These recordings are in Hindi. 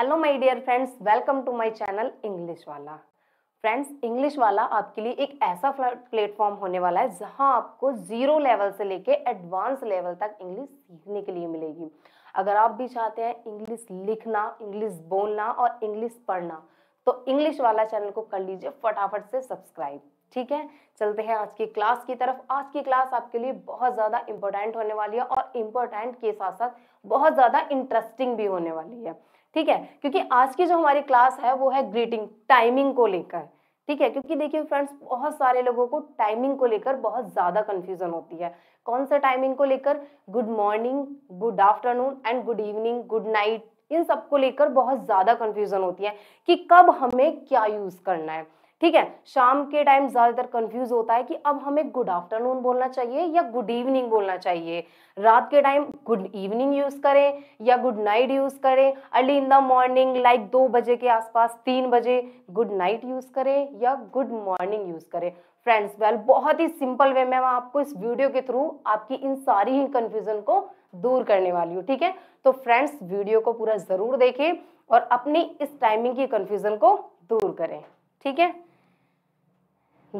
hello my dear friends welcome to my channel English वाला फ्रेंड्स इंग्लिश वाला आपके लिए एक ऐसा प्लेटफॉर्म होने वाला है जहां आपको ज़ीरो लेवल से लेके एडवांस लेवल तक इंग्लिश सीखने के लिए मिलेगी अगर आप भी चाहते हैं इंग्लिश लिखना इंग्लिश बोलना और इंग्लिश पढ़ना तो इंग्लिश वाला चैनल को कर लीजिए फटाफट से सब्सक्राइब ठीक है चलते हैं आज की क्लास की तरफ आज की क्लास आपके लिए बहुत ज़्यादा इंपॉर्टेंट होने वाली है और इम्पोर्टेंट के साथ साथ बहुत ज़्यादा इंटरेस्टिंग भी होने वाली है ठीक है क्योंकि आज की जो हमारी क्लास है वो है ग्रीटिंग टाइमिंग को लेकर ठीक है क्योंकि देखिए फ्रेंड्स बहुत सारे लोगों को टाइमिंग को लेकर बहुत ज़्यादा कन्फ्यूजन होती है कौन सा टाइमिंग को लेकर good morning good afternoon and good evening good night इन सबको लेकर बहुत ज़्यादा कन्फ्यूजन होती है कि कब हमें क्या यूज़ करना है ठीक है शाम के टाइम ज़्यादातर कंफ्यूज होता है कि अब हमें गुड आफ्टरनून बोलना चाहिए या गुड इवनिंग बोलना चाहिए रात के टाइम गुड इवनिंग यूज़ करें या गुड नाइट यूज़ करें early in the morning like दो बजे के आसपास तीन बजे गुड नाइट यूज़ करें या गुड मॉर्निंग यूज़ करें फ्रेंड्स वेल बहुत ही सिंपल वे में मैं आपको इस वीडियो के थ्रू आपकी इन सारी ही कन्फ्यूज़न को दूर करने वाली हूँ ठीक है तो फ्रेंड्स वीडियो को पूरा ज़रूर देखें और अपनी इस टाइमिंग की कंफ्यूजन को दूर करें ठीक है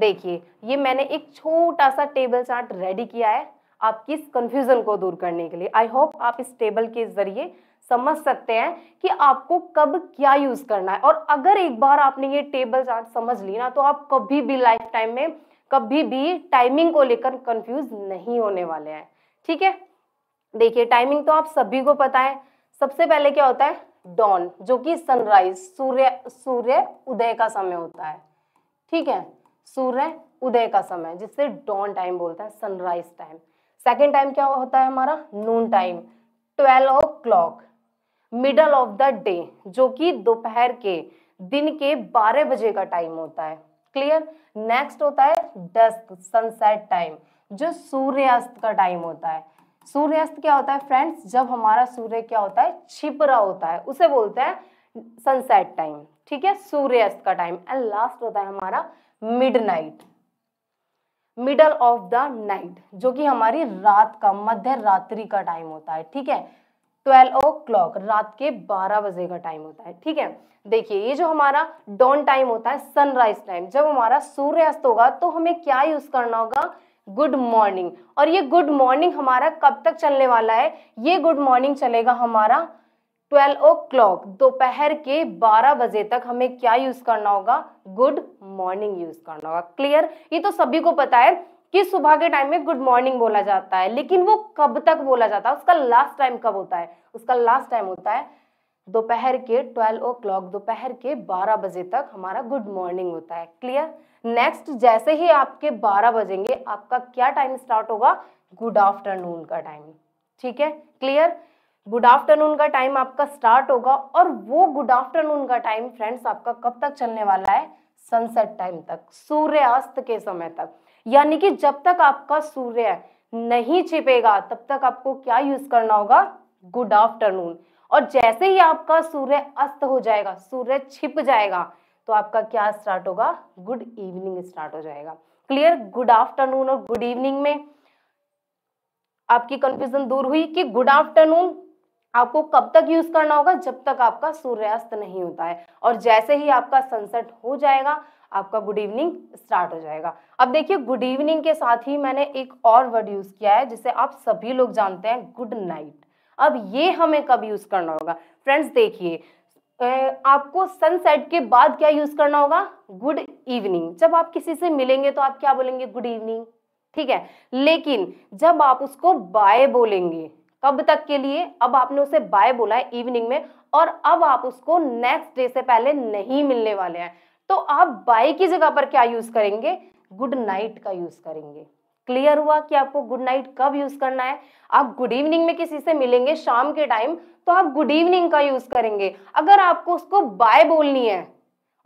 देखिए ये मैंने एक छोटा सा टेबल चार्ट रेडी किया है आपकी इस कन्फ्यूज़न को दूर करने के लिए आई होप आप इस टेबल के ज़रिए समझ सकते हैं कि आपको कब क्या यूज़ करना है और अगर एक बार आपने ये टेबल चार्ट समझ ली ना तो आप कभी भी लाइफ टाइम में कभी भी टाइमिंग को लेकर कंफ्यूज नहीं होने वाले हैं ठीक है देखिए टाइमिंग तो आप सभी को पता है सबसे पहले क्या होता है डॉन जो कि सनराइज सूर्य सूर्य उदय का समय होता है ठीक है सूर्य उदय का समय जिससे डॉन टाइम बोलते हैं सनराइज टाइम सेकेंड टाइम क्या होता है हमारा noon time twelve o'clock middle of the day जो कि दोपहर के दिन के बारह बजे का टाइम होता है क्लियर नेक्स्ट होता है डस्क सनसेट टाइम जो सूर्यास्त का टाइम होता है सूर्यास्त क्या होता है फ्रेंड्स जब हमारा सूर्य क्या होता है छिप रहा होता है उसे बोलते हैं सनसेट टाइम ठीक है सूर्यास्त का टाइम एंड लास्ट होता है हमारा midnight middle of the night जो कि हमारी रात का मध्य रात्रि का टाइम होता है ठीक है ट्वेल्व ओ क्लॉक रात के बारह बजे का टाइम होता है ठीक है देखिए ये जो हमारा डॉन टाइम होता है सनराइज टाइम जब हमारा सूर्यास्त होगा तो हमें क्या यूज करना होगा गुड मॉर्निंग और ये गुड मॉर्निंग हमारा कब तक चलने वाला है ये गुड मॉर्निंग चलेगा हमारा ट्वेल्व ओ क्लॉक दोपहर के बारह बजे तक हमें क्या यूज करना होगा गुड मॉर्निंग यूज करना होगा क्लियर ये तो सभी को पता है कि सुबह के टाइम में गुड मॉर्निंग बोला जाता है लेकिन वो कब तक बोला जाता है उसका लास्ट टाइम कब होता है उसका लास्ट टाइम होता है दोपहर के ट्वेल्व ओ क्लॉक दोपहर के बारह बजे तक हमारा गुड मॉर्निंग होता है क्लियर नेक्स्ट जैसे ही आपके बारह बजेंगे आपका क्या टाइम स्टार्ट होगा गुड आफ्टरनून का टाइम ठीक है क्लियर गुड आफ्टरनून का टाइम आपका स्टार्ट होगा और वो गुड आफ्टरनून का टाइम फ्रेंड्स आपका कब तक चलने वाला है सनसेट टाइम तक सूर्यास्त के समय तक यानी कि जब तक आपका सूर्य नहीं छिपेगा तब तक आपको क्या यूज करना होगा गुड आफ्टरनून और जैसे ही आपका सूर्य अस्त हो जाएगा सूर्य छिप जाएगा तो आपका क्या स्टार्ट होगा गुड इवनिंग स्टार्ट हो जाएगा क्लियर गुड आफ्टरनून और गुड इवनिंग में आपकी कंफ्यूजन दूर हुई कि गुड आफ्टरनून आपको कब तक यूज करना होगा जब तक आपका सूर्यास्त नहीं होता है और जैसे ही आपका सनसेट हो जाएगा आपका गुड इवनिंग स्टार्ट हो जाएगा अब देखिए गुड इवनिंग के साथ ही मैंने एक और वर्ड यूज किया है जिसे आप सभी लोग जानते हैं गुड नाइट अब ये हमें कब यूज करना होगा फ्रेंड्स देखिए आपको सनसेट के बाद क्या यूज करना होगा गुड इवनिंग जब आप किसी से मिलेंगे तो आप क्या बोलेंगे गुड इवनिंग ठीक है लेकिन जब आप उसको बाय बोलेंगे कब तक के लिए अब आपने उसे बाय बोला है इवनिंग में और अब आप उसको नेक्स्ट डे से पहले नहीं मिलने वाले हैं तो आप बाय की जगह पर क्या यूज करेंगे गुड नाइट का यूज करेंगे क्लियर हुआ कि आपको गुड नाइट कब यूज करना है आप गुड इवनिंग में किसी से मिलेंगे शाम के टाइम तो आप गुड इवनिंग का यूज करेंगे अगर आपको उसको बाय बोलनी है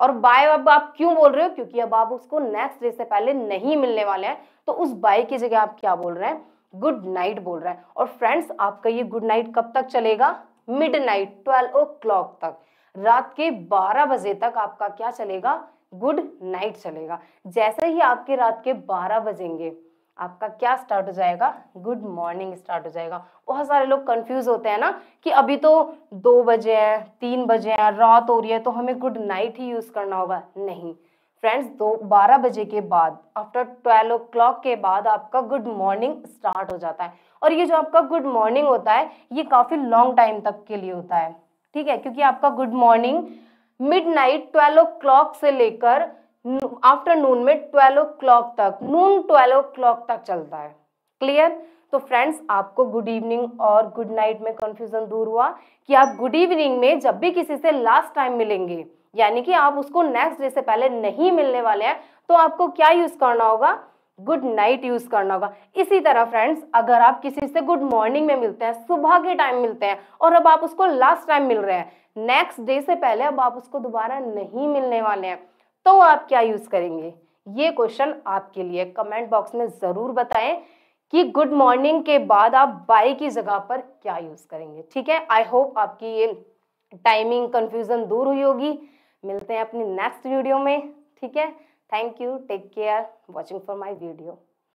और बाय अब आप क्यों बोल रहे हो क्योंकि अब आप उसको नेक्स्ट डे से पहले नहीं मिलने वाले हैं तो उस बाय की जगह आप क्या बोल रहे हैं गुड नाइट बोल रहा है और फ्रेंड्स आपका ये गुड नाइट कब तक चलेगा midnight twelve o'clock तक रात के बारह बजे तक आपका क्या चलेगा गुड नाइट चलेगा जैसे ही आपके रात के बारह बजेंगे आपका क्या स्टार्ट हो जाएगा गुड मॉर्निंग स्टार्ट हो जाएगा बहुत सारे लोग कंफ्यूज होते हैं ना कि अभी तो दो बजे हैं तीन बजे हैं रात हो रही है तो हमें गुड नाइट ही यूज़ करना होगा नहीं फ्रेंड्स दो बारह बजे के बाद आफ्टर ट्वेल्व ओ क्लॉक के बाद आपका गुड मॉर्निंग स्टार्ट हो जाता है और ये जो आपका गुड मॉर्निंग होता है ये काफ़ी लॉन्ग टाइम तक के लिए होता है ठीक है क्योंकि आपका good morning midnight twelve o'clock से लेकर आफ्टरनून में ट्वेल्व ओ क्लॉक तक नून ट्वेल्व ओ क्लॉक तक चलता है क्लियर तो फ्रेंड्स आपको गुड इवनिंग और गुड नाइट में कन्फ्यूजन दूर हुआ कि आप गुड इवनिंग में जब भी किसी से लास्ट टाइम मिलेंगे यानी कि आप उसको नेक्स्ट डे से पहले नहीं मिलने वाले हैं तो आपको क्या यूज़ करना होगा गुड नाइट यूज करना होगा इसी तरह फ्रेंड्स अगर आप किसी से गुड मॉर्निंग में मिलते हैं सुबह के टाइम मिलते हैं और अब आप उसको लास्ट टाइम मिल रहे हैं नेक्स्ट डे से पहले अब आप उसको दोबारा नहीं मिलने वाले हैं तो आप क्या यूज करेंगे ये क्वेश्चन आपके लिए कमेंट बॉक्स में जरूर बताएं कि गुड मॉर्निंग के बाद आप बाय की जगह पर क्या यूज करेंगे ठीक है आई होप आपकी ये टाइमिंग कंफ्यूजन दूर हुई होगी मिलते हैं अपनी नेक्स्ट वीडियो में ठीक है thank you take care watching for my video